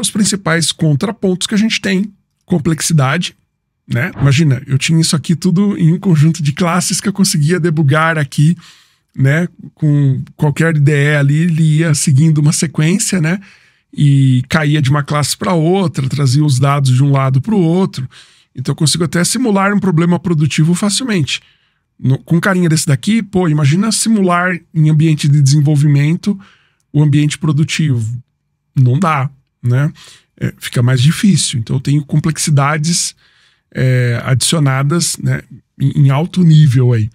os principais contrapontos que a gente tem: complexidade, né? Imagina, eu tinha isso aqui tudo em um conjunto de classes que eu conseguia debugar aqui, né? Com qualquer IDE ali, ele ia seguindo uma sequência, né? E caía de uma classe para outra, trazia os dados de um lado para o outro. Então eu consigo até simular um problema produtivo facilmente. No, com carinha desse daqui, pô, imagina simular em ambiente de desenvolvimento o ambiente produtivo. Não dá, né? É, fica mais difícil. Então eu tenho complexidades é, adicionadas, né? Em, em, alto nível aí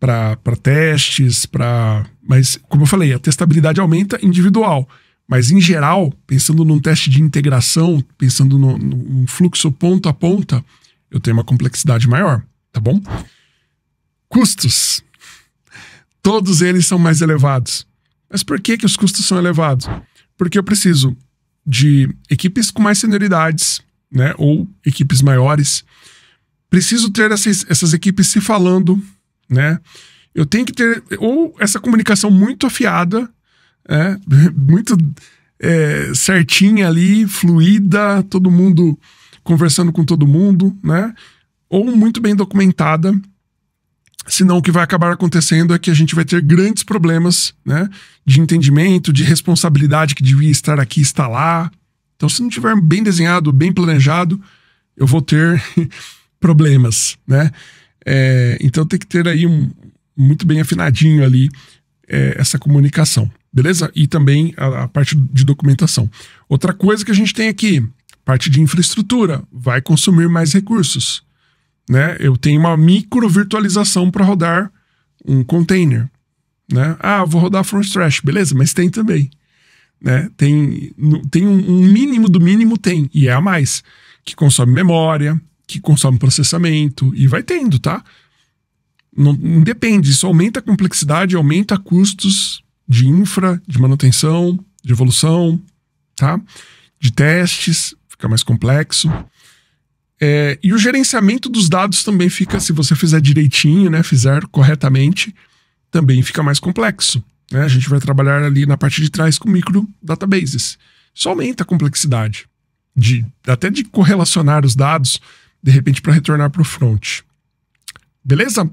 para testes, para mas como eu falei, a testabilidade aumenta individual. Mas, em geral, pensando num teste de integração, pensando no, num fluxo ponta a ponta, eu tenho uma complexidade maior, tá bom? Custos. Todos eles são mais elevados. Mas por que, que os custos são elevados? Porque eu preciso de equipes com mais senioridades, né, ou equipes maiores. Preciso ter essas, essas equipes se falando, né? Eu tenho que ter ou essa comunicação muito afiada, né, muito é, certinha ali, fluida, todo mundo conversando com todo mundo, né? Ou muito bem documentada Senão o que vai acabar acontecendo é que a gente vai ter grandes problemas né, de entendimento, de responsabilidade que devia estar aqui, está lá. Então, se não tiver bem desenhado, bem planejado, eu vou ter problemas, né? É, então tem que ter aí um, muito bem afinadinho ali é, essa comunicação, beleza? E também a, a parte de documentação. Outra coisa que a gente tem aqui, parte de infraestrutura, vai consumir mais recursos. Né? Eu tenho uma micro virtualização para rodar um container. Né? Ah, vou rodar from trash, beleza, mas tem também. Né? Tem, tem um mínimo do mínimo, tem, e é a mais, que consome memória, que consome processamento, e vai tendo, tá? Não, não depende, isso aumenta a complexidade, aumenta custos de infra, de manutenção, de evolução, tá? De testes, fica mais complexo. É, e o gerenciamento dos dados também fica, se você fizer direitinho, né, fizer corretamente, também fica mais complexo. Né? A gente vai trabalhar ali na parte de trás com micro databases. Isso aumenta a complexidade, de, até de correlacionar os dados, de repente, para retornar para o front. Beleza?